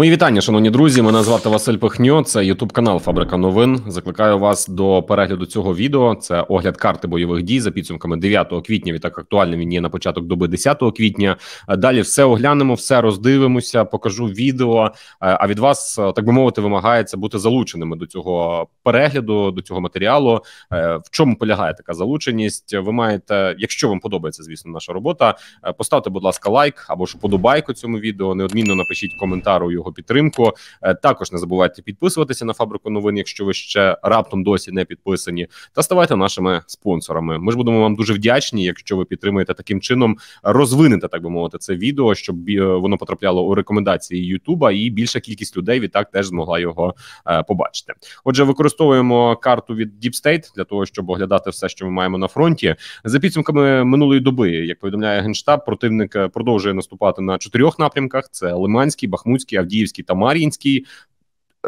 Мої вітання, шановні друзі. Мене звати Василь Пихньо. Це Ютуб канал Фабрика Новин. Закликаю вас до перегляду цього відео. Це огляд карти бойових дій за підсумками 9 квітня. Відтак актуальним він є на початок доби 10 квітня. Далі все оглянемо, все роздивимося, покажу відео. А від вас так би мовити, вимагається бути залученими до цього перегляду, до цього матеріалу. Е, в чому полягає така залученість? Ви маєте, якщо вам подобається, звісно, наша робота. Е, поставте, будь ласка, лайк або ж подобайку цьому відео. Неодмінно напишіть коментар у його його підтримку. Е, також не забувайте підписуватися на фабрику новин, якщо ви ще раптом досі не підписані, та ставайте нашими спонсорами. Ми ж будемо вам дуже вдячні, якщо ви підтримуєте таким чином, розвинете так би мовити це відео, щоб е, воно потрапляло у рекомендації Ютуба, і більша кількість людей відтак теж змогла його е, побачити. Отже, використовуємо карту від Deep State для того, щоб оглядати все, що ми маємо на фронті. За підсумками минулої доби, як повідомляє генштаб, противник продовжує наступати на чотирьох напрямках: це Лиманський, Бахмутський, Авдіївський, Авдіївській та Мар'їнській.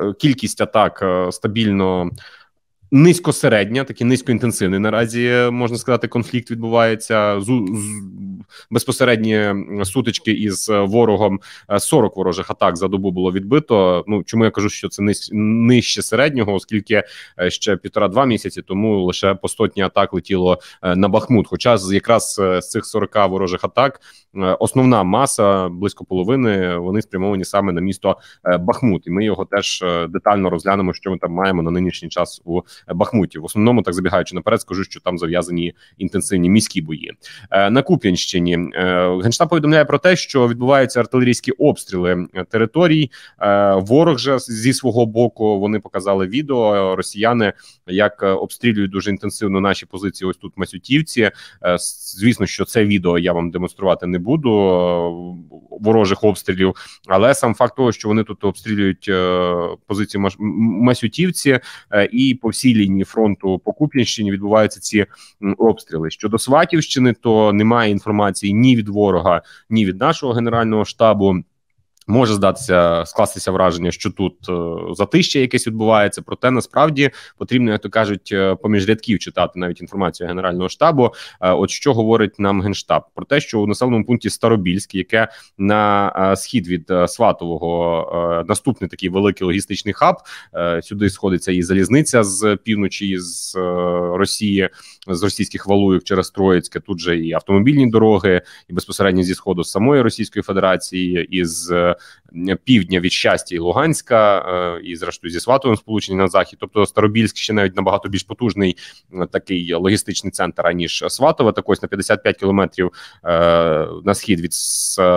Е, кількість атак е, стабільно низько низькосередня, такий низькоінтенсивний. Наразі е, можна сказати, конфлікт відбувається з, з безпосередні сутички із ворогом. 40 ворожих атак за добу було відбито. Ну чому я кажу, що це нижче середнього, оскільки ще півтора-два місяці тому лише по сотні атак летіло на Бахмут. Хоча якраз з цих 40 ворожих атак. Е, основна маса близько половини вони спрямовані саме на місто е, Бахмут, і ми його теж е, детально розглянемо, що ми там маємо на нинішній час у Бахмуті. В основному так забігаючи наперед, скажу, що там зав'язані інтенсивні міські бої на Куп'янщині. Генштаб повідомляє про те, що відбуваються артилерійські обстріли територій. Ворог же зі свого боку вони показали відео росіяни, як обстрілюють дуже інтенсивно наші позиції. Ось тут Масютівці. Звісно, що це відео я вам демонструвати не буду е, ворожих обстрілів, але сам факт того, що вони тут обстрілюють е, позиції Масютівці е, і по всій лінії фронту по Куп'янщині відбуваються ці обстріли. Щодо Сватівщини, то немає інформації ні від ворога, ні від нашого генерального штабу. Може здатися скластися враження, що тут е, затище якесь відбувається, проте насправді потрібно, як то кажуть, е, поміж рядків читати навіть інформацію генерального штабу. Е, от що говорить нам генштаб про те, що у населеному пункті Старобільськ, яке на схід від Сватового наступний такий великий логістичний хаб, сюди сходиться і залізниця з півночі з Росії, з російських валуїв через Троїцьке. Тут же і автомобільні дороги, і безпосередньо зі сходу з самої Російської Федерації із. Е, півдня від щастя і Луганська, е, і зрештою зі Сватовим сполучені на захід. Тобто Старобільськ ще навіть набагато більш потужний е, такий логістичний центр аніж Сватове. Так ось на 55 кілометрів на схід від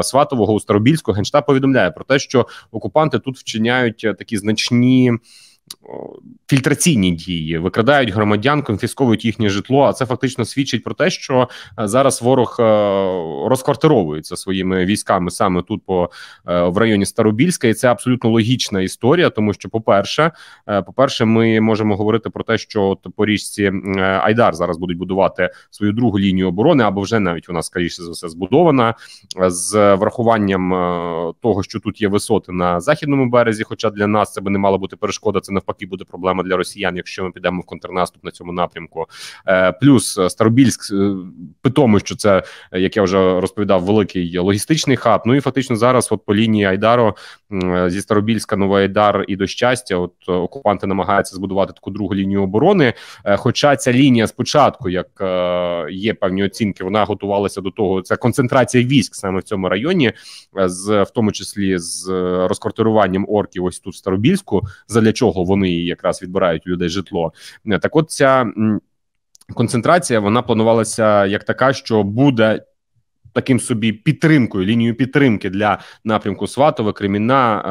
Сватового у Старобільську генштаб повідомляє про те, що окупанти тут вчиняють такі значні фільтраційні дії, викрадають громадян, конфісковують їхнє житло. А це фактично свідчить про те, що е, зараз ворог е, розквартировується своїми військами саме тут, по е, в районі Старобільська, і це абсолютно логічна історія, тому що, по-перше, по-перше, ми можемо говорити про те, що от по річці Айдар зараз будуть будувати свою другу лінію оборони, або вже навіть вона скоріше за все збудована з врахуванням того, що тут є висоти на західному березі. Хоча для нас це би не мала бути перешкода, це навпаки навпаки буде проблема для росіян, якщо ми підемо в контрнаступ на цьому напрямку. Е, плюс е, Старобільськ е, по що це як я вже розповідав, великий логістичний хаб. Ну і фактично зараз, от по лінії Айдаро, Е, зі Старобільська, Новоайдар і до щастя, от е, окупанти намагаються збудувати таку другу лінію оборони. Е, хоча ця лінія спочатку, як є певні оцінки, вона готувалася до того. Це концентрація військ саме в цьому районі, з в тому числі з розквартируванням орків. Ось тут в Старобільську, задля чого вони якраз відбирають у людей житло. Так, от ця. Концентрація вона планувалася як така, що буде таким собі підтримкою, лінією підтримки для напрямку Сватове, Креміна,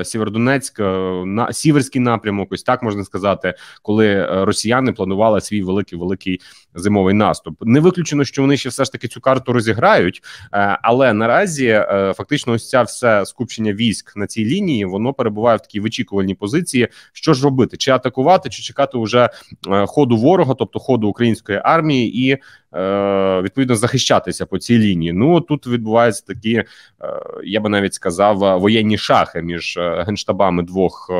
е, Сєвєродонецьк, е, на Сіверський напрямок. Ось так можна сказати, коли е, росіяни планували свій великий великий зимовий наступ. Не виключено, що вони ще все ж таки цю карту розіграють, е, але наразі е, фактично ось ця все скупчення військ на цій лінії воно перебуває в такій вичікувальній позиції. Що ж робити? Чи атакувати, чи чекати уже е, ходу ворога, тобто ходу української армії, і відповідно захищатися по цій лінії. Ну тут відбуваються такі, я би навіть сказав, воєнні шахи між генштабами двох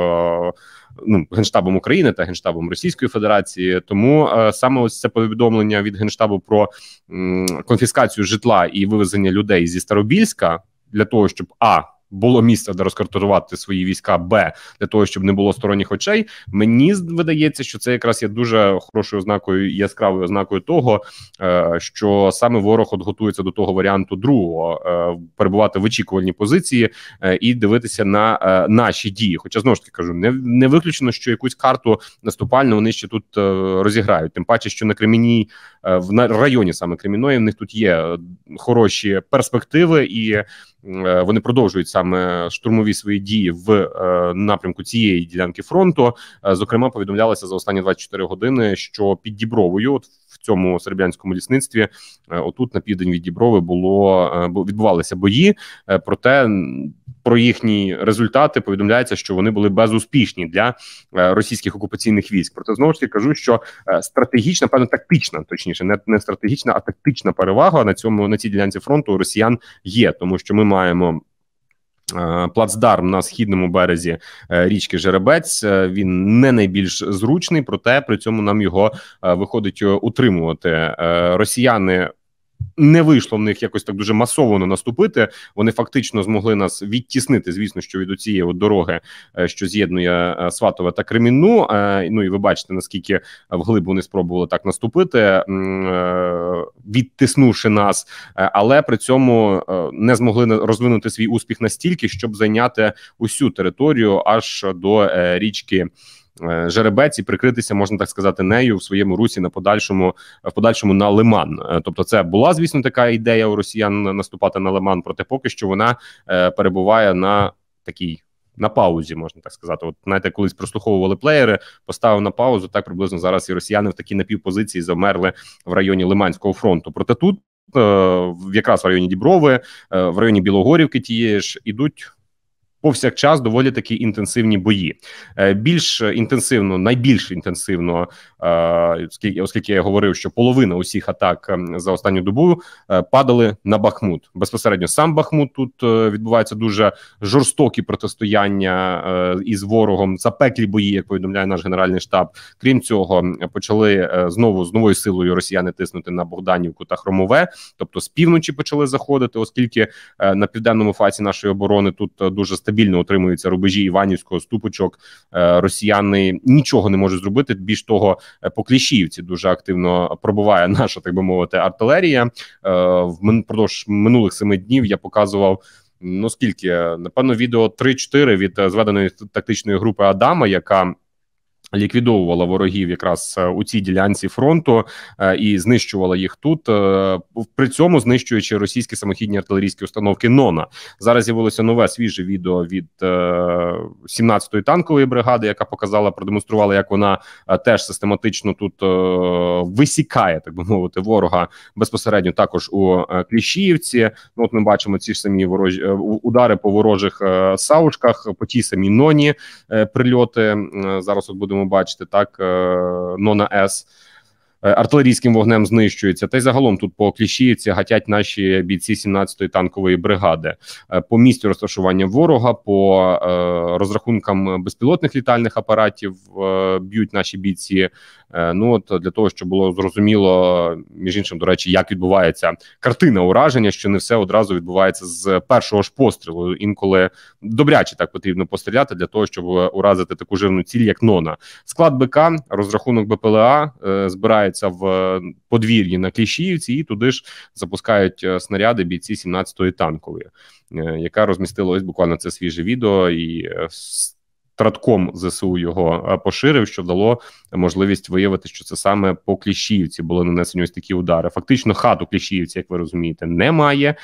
ну генштабом України та генштабом Російської Федерації. Тому е, саме ось це повідомлення від генштабу про м, конфіскацію житла і вивезення людей зі Старобільська для того, щоб а було місце, де розкартурувати свої війська Б для того, щоб не було сторонніх очей. Мені видається, що це якраз є дуже хорошою ознакою яскравою ознакою того, е, що саме ворог от готується до того варіанту другого е, перебувати в очікувальній позиції е, і дивитися на наші дії. Хоча знову ж таки кажу, не не виключено, що якусь карту наступальну вони ще тут розіграють. Тим паче, що на Кремінній, в районі саме Креміної, в них тут є хороші перспективи і. Е, вони продовжують саме штурмові свої дії в е, напрямку цієї ділянки фронту. Е, зокрема, повідомлялося за останні 24 години, що під Дібровою от цьому серб'янському лісництві, е, отут на південь від Діброви було е, відбувалися бої. Е, проте про їхні результати повідомляється, що вони були безуспішні для російських окупаційних військ. Проте знову ж таки кажу, що стратегічна, певно, тактична, точніше, не не стратегічна, а тактична перевага на цьому на цій ділянці фронту у росіян є, тому що ми маємо. Е, плацдарм на східному березі е, річки Жеребець. Е, він не найбільш зручний, проте при цьому нам його виходить утримувати. Росіяни не вийшло в них якось так дуже масово наступити. Вони фактично змогли нас відтіснити, звісно, що від оцієї от дороги, е, що з'єднує е, Сватове та Кремінну. Е, ну і ви бачите, наскільки вглиб вони спробували так наступити, відтиснувши нас, але при цьому не змогли розвинути свій успіх настільки, щоб зайняти усю територію аж до річки. Е, жеребець і прикритися, можна так сказати, нею в своєму русі на подальшому в подальшому на лиман. Е, тобто, це була звісно така ідея у росіян наступати на лиман, проте поки що вона е, перебуває на такій. На паузі можна так сказати. От знаєте, колись прослуховували плеєри, поставив на паузу. Так приблизно зараз і росіяни в такій напівпозиції замерли в районі Лиманського фронту. Проте тут якраз в районі Діброви, в районі Білогорівки тієї ж ідуть повсякчас доволі такі інтенсивні бої. Е, більш інтенсивно, найбільш інтенсивно, е, оскільки я говорив, що половина усіх атак ем, за останню добу е, падали на Бахмут. Безпосередньо сам Бахмут тут відбувається дуже жорстокі протистояння із ворогом запеклі бої, як повідомляє наш генеральний штаб. Крім цього, почали знову з новою силою росіяни тиснути на Богданівку та Хромове, тобто з півночі почали заходити, оскільки на південному фасі нашої оборони тут дуже стабільно стабільно утримуються рубежі Іванівського ступочок. Е, росіяни нічого не можуть зробити. Більш того, е, по Кліщіївці дуже активно пробуває наша, так би мовити, артилерія. Е, впродовж минулих семи днів я показував. Ну скільки напевно відео 3-4 від зведеної тактичної групи Адама, яка ліквідовувала ворогів якраз е, у цій ділянці фронту е, і знищувала їх тут, е, при цьому знищуючи російські самохідні артилерійські установки. Нона зараз з'явилося нове свіже відео від 17-ї танкової бригади, яка показала, продемонструвала, як вона теж систематично тут висікає, так би мовити, ворога безпосередньо також у Кліщіївці. Ну от ми бачимо ці ж самі ворожі удари по ворожих саучках, по тій самій ноні прильоти. Зараз от будемо можемо бачити, так Нона е, С. Е, артилерійським вогнем знищується Та й загалом тут по кліщіївці гатять наші бійці 17-ї танкової бригади е, по місцю розташування ворога, по е, розрахункам безпілотних літальних апаратів б'ють наші бійці. Ну от для того, щоб було зрозуміло, між іншим, до речі, як відбувається картина ураження, що не все одразу відбувається з першого ж пострілу. Інколи добряче так потрібно постріляти для того, щоб уразити таку жирну ціль, як нона склад БК, розрахунок БПЛА збирає збирається в е, подвір'ї на Кліщівці, і туди ж запускають е, снаряди бійці 17-ї танкової, е, яка розмістила ось буквально це свіже відео і. Радком зсу його е, поширив, що дало можливість виявити, що це саме по кліщівці були нанесені ось такі удари. Фактично, хату кліщівці, як ви розумієте, немає,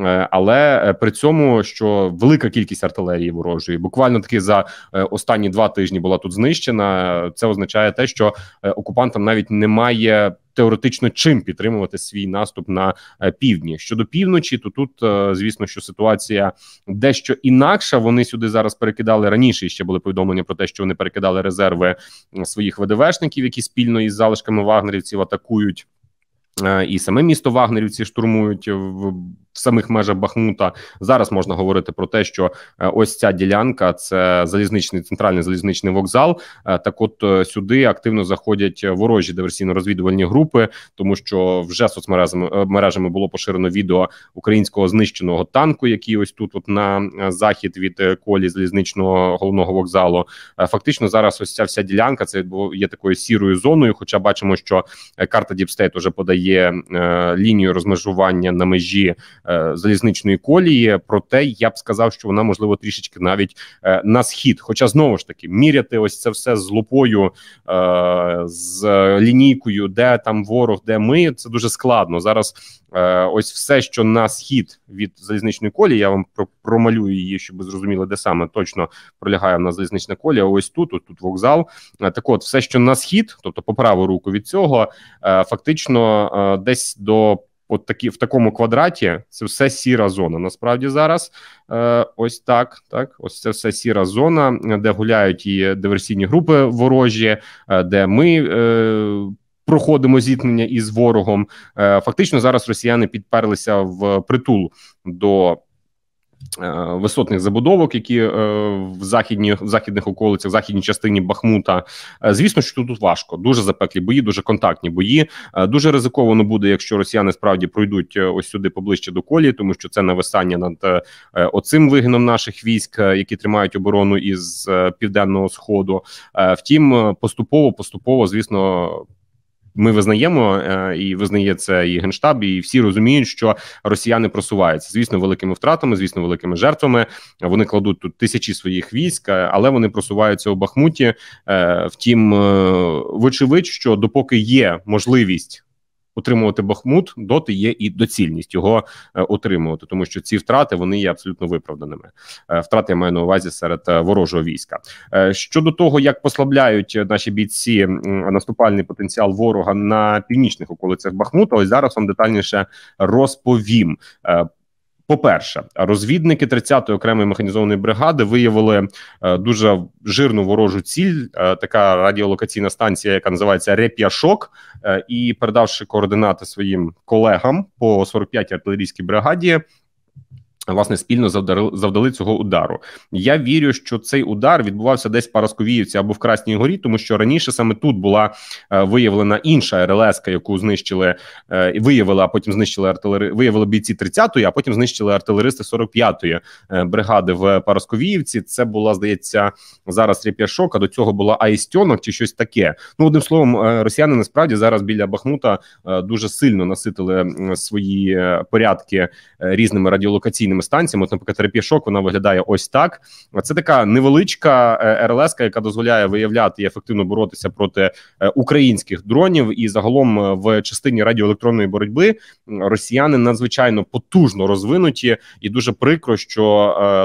е, але е, при цьому що велика кількість артилерії ворожої, буквально таки за останні два тижні була тут знищена. Це означає те, що окупантам навіть немає теоретично чим підтримувати свій наступ на е, півдні щодо півночі. То тут е, звісно, що ситуація дещо інакша. Вони сюди зараз перекидали раніше. Ще були повідомлення про те, що вони перекидали резерви своїх ВДВшників, які спільно із залишками вагнерівців атакують. Е, і саме місто Вагнерівці штурмують в в самих межах Бахмута. Зараз можна говорити про те, що е, ось ця ділянка це залізничний центральний залізничний вокзал. Е, так, от е, сюди активно заходять ворожі диверсійно-розвідувальні групи, тому що вже соцмережами мережами було поширено відео українського знищеного танку, який ось тут, от на захід від колі залізничного головного вокзалу. Фактично, зараз ось ця вся ділянка це є такою сірою зоною. Хоча бачимо, що карта Діпстейт уже подає лінію розмежування на межі Е, залізничної колії. Проте я б сказав, що вона можливо трішечки навіть е, на схід. Хоча знову ж таки міряти ось це все з лупою, е, з лінійкою, де там ворог, де ми це дуже складно зараз. Ось все, що на схід від залізничної колії, я вам промалюю її, щоб ви зрозуміли, де саме точно пролягає на залізнична колія. Ось тут, ось тут вокзал. Так, от все, що на схід, тобто по праву руку від цього, фактично десь до от такі в такому квадраті це все сіра зона. Насправді зараз е, ось так. Так, ось це все сіра зона, де гуляють і диверсійні групи ворожі, е, де ми. Е, Проходимо зіткнення із ворогом. Е, фактично зараз росіяни підперлися в притул до Е, висотних забудовок, які е, в західні в західних околицях, в західній частині Бахмута, е, звісно, що тут важко. Дуже запеклі бої, дуже контактні бої. Дуже ризиковано буде, якщо росіяни справді пройдуть ось сюди поближче до колії, тому що це нависання над оцим вигином наших військ, які тримають оборону із південного сходу. Втім, поступово, поступово, звісно ми визнаємо е, і визнає це і генштаб, і всі розуміють, що росіяни просуваються. Звісно, великими втратами, звісно, великими жертвами. Вони кладуть тут тисячі своїх військ, е, але вони просуваються у Бахмуті. Е, втім, вочевидь, що допоки є можливість утримувати Бахмут, доти є і доцільність його утримувати, е, тому що ці втрати вони є абсолютно виправданими. Е, втрати я маю на увазі серед е, ворожого війська. Щодо того, як послабляють наші бійці наступальний потенціал ворога на північних околицях Бахмута, ось зараз вам детальніше розповім. По-перше, розвідники 30-ї окремої механізованої бригади виявили е, дуже жирну ворожу ціль. Е, така радіолокаційна станція, яка називається Реп'яшок, е, і передавши координати своїм колегам по 45-й артилерійській бригаді, Власне, спільно завдали, завдали цього удару. Я вірю, що цей удар відбувався десь в Парасковіївці або в Красній Горі, тому що раніше саме тут була е, виявлена інша РЛС, яку знищили е, виявила, а потім знищили артилери. Виявили бійці 30-ї, а потім знищили артилеристи 45-ї е, бригади в Парасковіївці. Це була здається зараз ріп'яшок, а До цього була Аїстьонок чи щось таке. Ну одним словом, е, росіяни насправді зараз біля Бахмута е, дуже сильно наситили свої е, порядки різними радіолокаційними різними станціями. От, наприклад, терапія вона виглядає ось так. Це така невеличка е, РЛС, яка дозволяє виявляти і ефективно боротися проти е, українських дронів. І загалом е, в частині радіоелектронної боротьби росіяни надзвичайно потужно розвинуті, і дуже прикро, що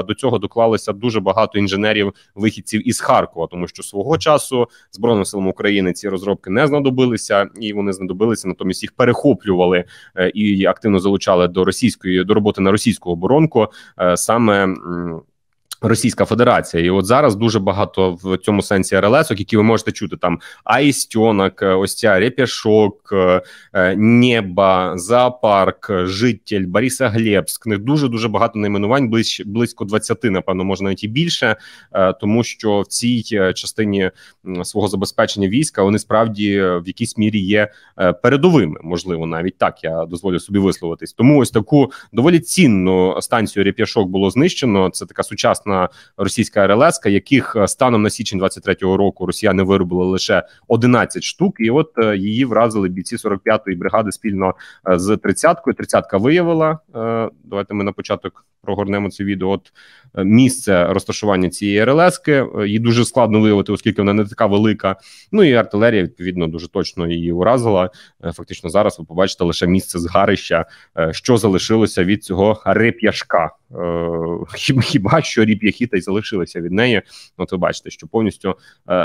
до цього доклалися дуже багато інженерів вихідців із Харкова, тому що свого часу збройним силам України ці розробки не знадобилися, і вони знадобилися натомість їх перехоплювали і активно залучали до російської до роботи на російську оборону зломку е, саме. Російська Федерація, і от зараз дуже багато в цьому сенсі РЛСок, які ви можете чути там Аїстьонок, е, ось ця Репішок, е, е, Неба, Зоопарк, Житель, Бориса Глебськ. Не дуже дуже багато найменувань, близь, близько 20, напевно, можна навіть і більше, тому що в цій частині свого забезпечення війська вони справді в якійсь мірі є передовими. Можливо, навіть так я дозволю собі висловитись. Тому ось таку доволі цінну станцію Реп'яшок було знищено. Це така сучасна власна російська РЛС, яких е, станом на січень 23-го року росіяни виробили лише 11 штук, і от е, її вразили бійці 45-ї бригади спільно е, з 30-кою. 30-ка виявила. Давайте ми на початок прогорнемо це відео. От е, місце розташування цієї РЛСки. Е, її дуже складно виявити, оскільки вона не така велика. Ну і артилерія відповідно дуже точно її уразила. Е, фактично, зараз ви побачите лише місце згарища, що залишилося від цього реп'яшка. Хіба що ріп'яхіта й залишилася від неї? От ви бачите, що повністю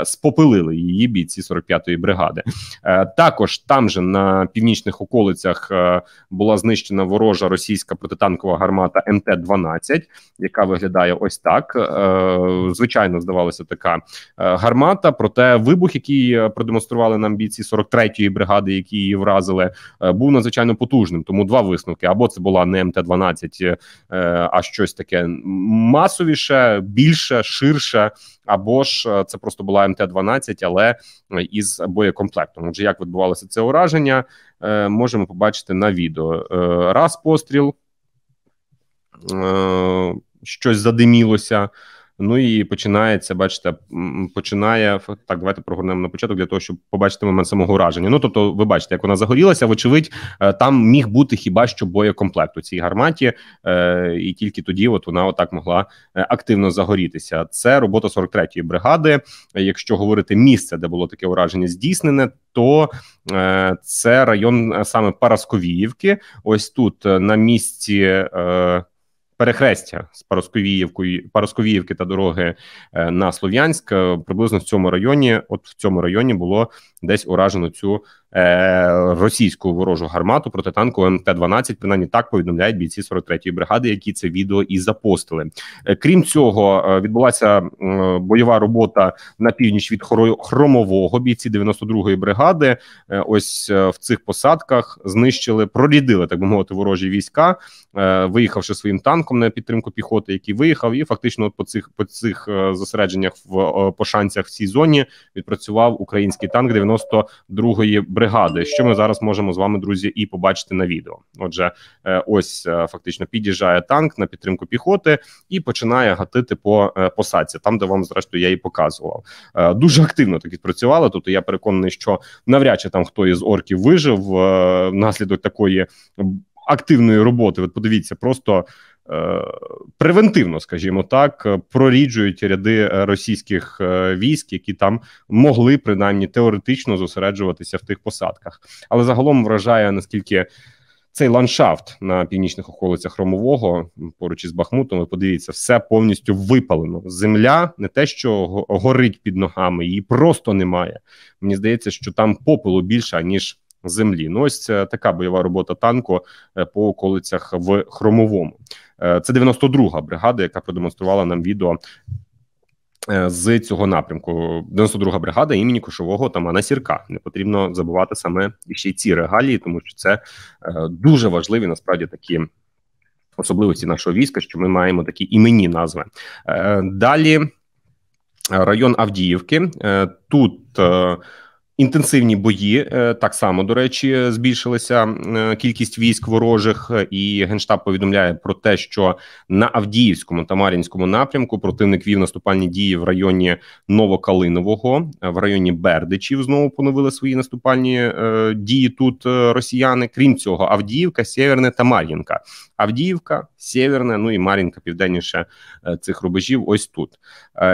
спопилили її бійці 45-ї бригади. Також там же на північних околицях була знищена ворожа російська протитанкова гармата МТ 12, яка виглядає ось так. Е, звичайно, здавалося, така е, гармата. Проте вибух, який е, продемонстрували нам бійці 43-ї бригади, які її вразили, був надзвичайно потужним. Тому два висновки: або це була не МТ-12, а щось таке масовіше, більше, ширше. Або ж це просто була МТ-12, але із боєкомплектом. Отже, як відбувалося це ураження, можемо побачити на відео раз постріл. Е, щось задимілося. Ну і починається, бачите, починає так. Давайте прогорнемо на початок для того, щоб побачити момент самого ураження. Ну тобто, ви бачите, як вона загорілася. Вочевидь, е, там міг бути хіба що боєкомплект у цій гарматі, е, і тільки тоді, от вона отак могла активно загорітися. Це робота 43-ї бригади. Якщо говорити місце, де було таке ураження, здійснене, то це район саме Парасковіївки. Ось тут на місці перехрестя з Парасковіївкою, Паросковіївки та дороги е, на Слов'янськ. Е, приблизно в цьому районі, от в цьому районі, було десь уражено цю е, російську ворожу гармату протитанку МТ-12, принаймні так повідомляють бійці 43-ї бригади, які це відео і запостили. Е, крім цього, е, відбулася бойова робота на північ від хромового бійці 92-ї бригади. Е, ось в цих посадках знищили, прорідили так би мовити, ворожі війська, виїхавши своїм танком на підтримку піхоти, який виїхав, і фактично по цих по цих зосередженнях в пошанцях в цій зоні відпрацював український танк 92-ї бригади бригади, що ми зараз можемо з вами, друзі, і побачити на відео. Отже, е, ось е, фактично під'їжджає танк на підтримку піхоти і починає гатити по е, посадці, там де вам зрештою я і показував. Дуже активно так працювали. Тобто я переконаний, що навряд чи там хто із орків вижив внаслідок такої. Активної роботи, от подивіться, просто превентивно, скажімо так, проріджують ряди е, російських е, військ, які там могли принаймні теоретично зосереджуватися в тих посадках. Але загалом вражає наскільки. Цей ландшафт на північних околицях Ромового поруч із Бахмутом. Ви подивіться, все повністю випалено. Земля не те, що горить під ногами, її просто немає. Мені здається, що там попелу більше ніж землі. Ну ось е, така бойова робота танку е, по околицях в хромовому. Е, це 92-га бригада, яка продемонструвала нам відео. З цього напрямку 92-га бригада імені кошового тамана сірка не потрібно забувати саме ще й ці регалії, тому що це дуже важливі насправді такі особливості нашого війська, що ми маємо такі імені назви далі. Район Авдіївки тут. Інтенсивні бої е, так само до речі збільшилася е, кількість військ ворожих, і генштаб повідомляє про те, що на Авдіївському та Мар'їнському напрямку противник вів наступальні дії в районі Новокалинового, е, в районі Бердичів. Знову поновили свої наступальні дії тут росіяни. Крім цього, Авдіївка, Сєверне та Мар'їнка. Авдіївка, Сєверне, ну і Мар'їнка південніше цих рубежів. Ось тут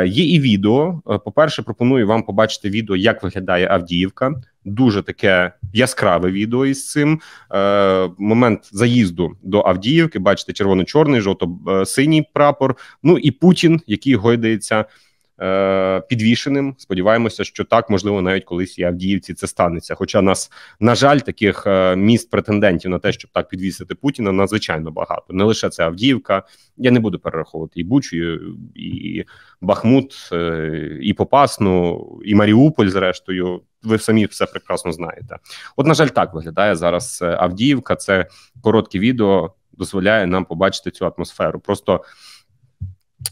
є і відео. По перше, пропоную вам побачити відео, як виглядає Авдіївка. Авдіївка. Дуже таке яскраве відео із цим Е, момент заїзду до Авдіївки. Бачите, червоно-чорний, жовто-синій е, прапор. Ну і Путін, який гойдається Е, підвішеним. Сподіваємося, що так можливо навіть колись і Авдіївці це станеться. Хоча нас на жаль, таких е, міст претендентів на те, щоб так підвісити Путіна, надзвичайно багато. Не лише це Авдіївка. Я не буду перераховувати і Бучу, і Бахмут, е, і Попасну, і Маріуполь. Зрештою, ви самі все прекрасно знаєте. От, на жаль, так виглядає зараз Авдіївка. Це коротке відео дозволяє нам побачити цю атмосферу. Просто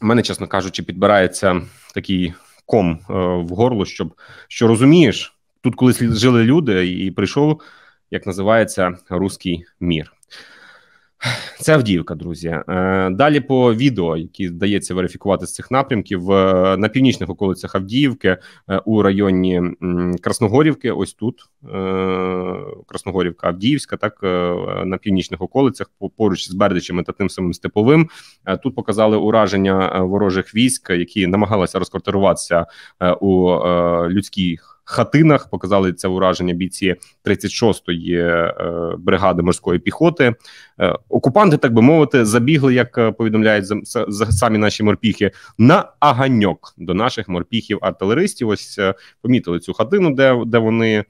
мене, чесно кажучи, підбирається такий ком е, в горло, щоб що розумієш, тут колись жили люди, і прийшов, як називається, руський мір. Це Авдіївка, друзі. Е, далі по відео, які вдається верифікувати з цих напрямків е, на північних околицях Авдіївки е, у районі Красногорівки. Ось тут Красногорівка, Авдіївська, так на північних околицях, поруч з Бердичами та тим самим степовим. Тут показали ураження ворожих військ, які намагалися розквартируватися у людських хатинах. Показали це ураження бійці 36-ї е, бригади морської піхоти. Е, окупанти, так би мовити, забігли, як е, повідомляють за самі наші морпіхи, на аганьок до наших морпіхів-артилеристів. Ось помітили цю хатину, де, де вони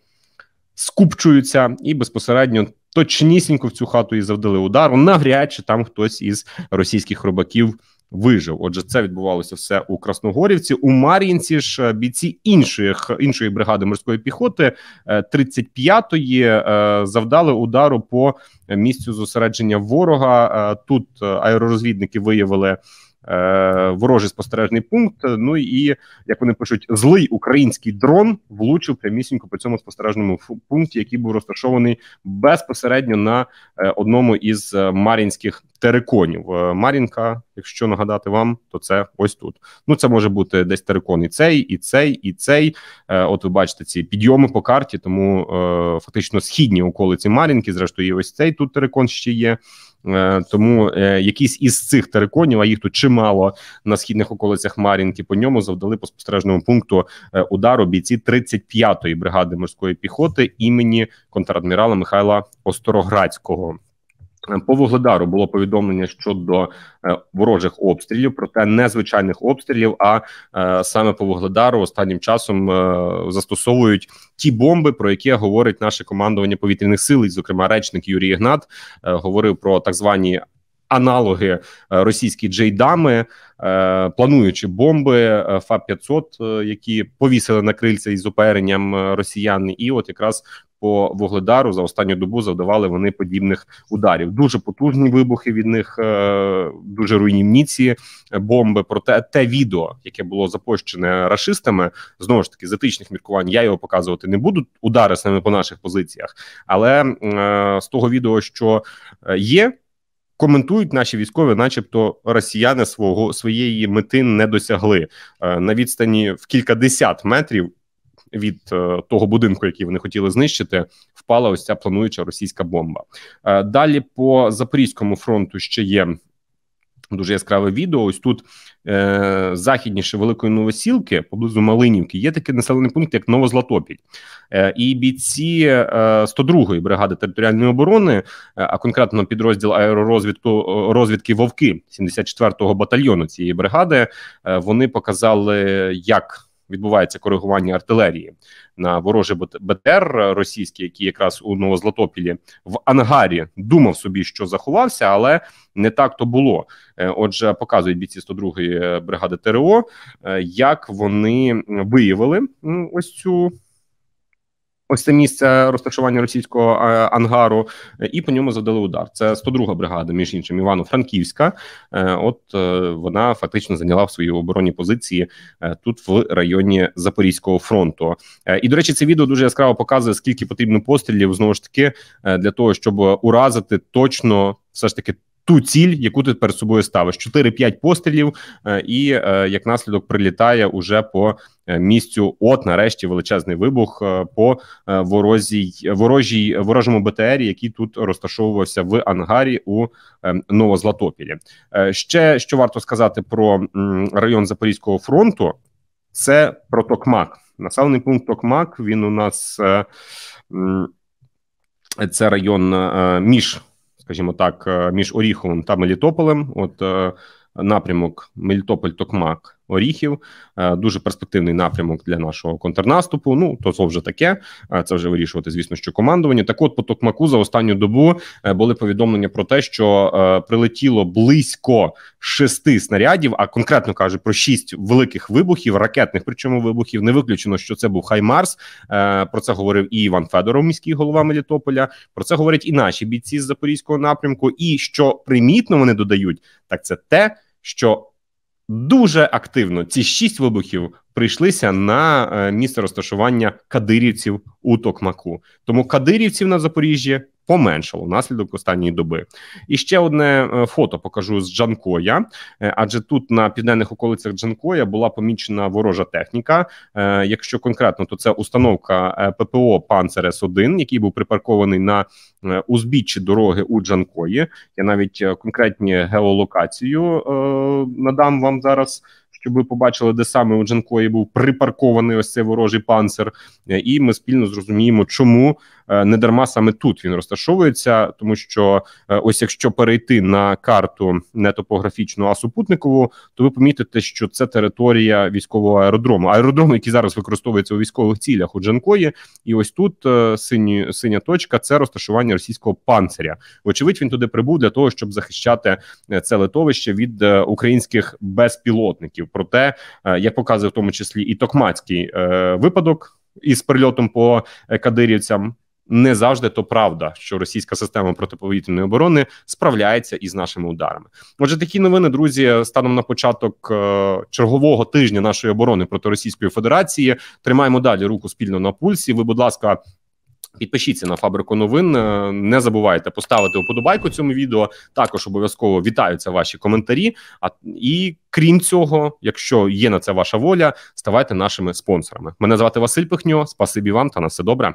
скупчуються, і безпосередньо. Точнісінько в цю хату і завдали удару. Навряд чи там хтось із російських хробаків вижив. Отже, це відбувалося все у Красногорівці. У Мар'їнці ж е, бійці інших іншої бригади морської піхоти 35-ї е, е, завдали удару по місцю зосередження ворога. Тут аеророзвідники виявили. Ворожий спостережний пункт. Ну і як вони пишуть, злий український дрон влучив прямісінько по цьому спостережному пункті, який був розташований безпосередньо на одному із мар'їнських териконів. Е, Марінка, якщо нагадати вам, то це ось тут. Ну це може бути десь терикон і цей, і цей, і цей. Е, от ви бачите ці підйоми по карті, тому е, фактично східні околиці Марінки. Зрештою, і ось цей тут терикон ще є. Тому якісь із цих териконів, а їх тут чимало на східних околицях Марінки. по ньому завдали по спостережному пункту удару бійці 35-ї бригади морської піхоти імені контрадмірала Михайла Остороградського. По Вугледару було повідомлення щодо е, ворожих обстрілів, проте не звичайних обстрілів. А е, саме по Вугледару останнім часом е, застосовують ті бомби, про які говорить наше командування повітряних сил, і зокрема речник Юрій Ігнат е, говорив про так звані. Аналоги е, російські джейдами, е, плануючи бомби ФАП 500 які повісили на крильця із оперенням росіян, і от якраз по вугледару за останню добу завдавали вони подібних ударів. Дуже потужні вибухи від них, е, дуже руйнівні ці е, бомби. Проте те відео, яке було запущене рашистами, знову ж таки з етичних міркувань. Я його показувати не буду. Удари саме по наших позиціях, але е, з того відео, що є. Коментують наші військові, начебто, росіяни свого своєї мети не досягли на відстані в кількадесят метрів від е, того будинку, який вони хотіли знищити, впала ось ця плануюча російська бомба. Е, далі по Запорізькому фронту ще є. Дуже яскраве відео. Ось тут е, західніше Великої Новосілки, поблизу Малинівки, є такий населений пункт, як Новозлатопіль. Е, і бійці е, 102-ї бригади територіальної оборони, е, а конкретно підрозділ аеророзвідку розвідки Вовки 74-го батальйону цієї бригади. Е, вони показали, як відбувається коригування артилерії на вороже БТР російський, який якраз у Новозлатопілі в ангарі думав собі, що заховався, але не так то було. Е, отже, показують бійці 102-ї бригади ТРО, е, як вони виявили ось цю ось це місце розташування російського е, ангару, і по ньому задали удар. Це 102-га бригада, між іншим, Івано-Франківська. Е, от е, вона фактично зайняла в своїй оборонні позиції тут, в районі Запорізького фронту. І до речі, це відео дуже яскраво показує, скільки потрібно пострілів знову ж таки для того, щоб уразити точно все ж таки ту ціль, яку ти перед собою ставиш. 4-5 пострілів, е, і е, як наслідок прилітає уже по е, місцю. От, нарешті, величезний вибух по ворозій ворожій ворожому БТР, який тут розташовувався в ангарі у Новозлатопілі. Ще що варто сказати про район Запорізького фронту, це про Токмак. Населений пункт Токмак. Він у нас це район між скажімо так, е, між Оріховим та Мелітополем. От е, напрямок Мелітополь-Токмак Оріхів, е, дуже перспективний напрямок для нашого контрнаступу. Ну то це вже таке. Е, це вже вирішувати, звісно, що командування. Так, от по Токмаку за останню добу е, були повідомлення про те, що прилетіло близько шести снарядів, а конкретно кажуть про шість великих вибухів, ракетних, причому вибухів не виключено, що це був Хаймарс. Про це говорив і Іван Федоров, міський голова Мелітополя. Про це говорять і наші бійці з запорізького напрямку. І що примітно вони додають, так це те, що дуже активно ці шість вибухів прийшлися на е, місце розташування кадирівців у Токмаку. Тому кадирівців на Запоріжжі поменшало внаслідок останньої доби. І ще одне е, фото покажу з Джанкоя, е, адже тут на південних околицях Джанкоя була помічена ворожа техніка. Е, якщо конкретно, то це установка ППО Панцер с 1 який був припаркований на узбіччі дороги у Джанкої. Я навіть конкретні геолокацію надам вам зараз щоб ми побачили, де саме у Джанкої був припаркований ось цей ворожий панцир, е, і ми спільно зрозуміємо, чому е, не дарма саме тут він розташовується, тому що е, ось якщо перейти на карту не топографічну, а супутникову, то ви помітите, що це територія військового аеродрому, аеродром, який зараз використовується у військових цілях у Джанкої, і ось тут сині, синя точка це розташування російського панциря. Вочевидь, він туди прибув для того, щоб захищати це литовище від українських безпілотників. Про те, е, як показує в тому числі і токмацький е, випадок із прильотом по кадирівцям. Не завжди то правда, що російська система протиповітряної оборони справляється із нашими ударами. Отже, такі новини, друзі, станом на початок е чергового тижня нашої оборони проти Російської Федерації тримаємо далі руку спільно на пульсі. Ви, будь ласка, Підпишіться на фабрику новин. Е, не забувайте поставити вподобайку цьому відео. Також обов'язково вітаються ваші коментарі. А і крім цього, якщо є на це ваша воля, ставайте нашими спонсорами. Мене звати Василь Пихньо. Спасибі вам та на все добре.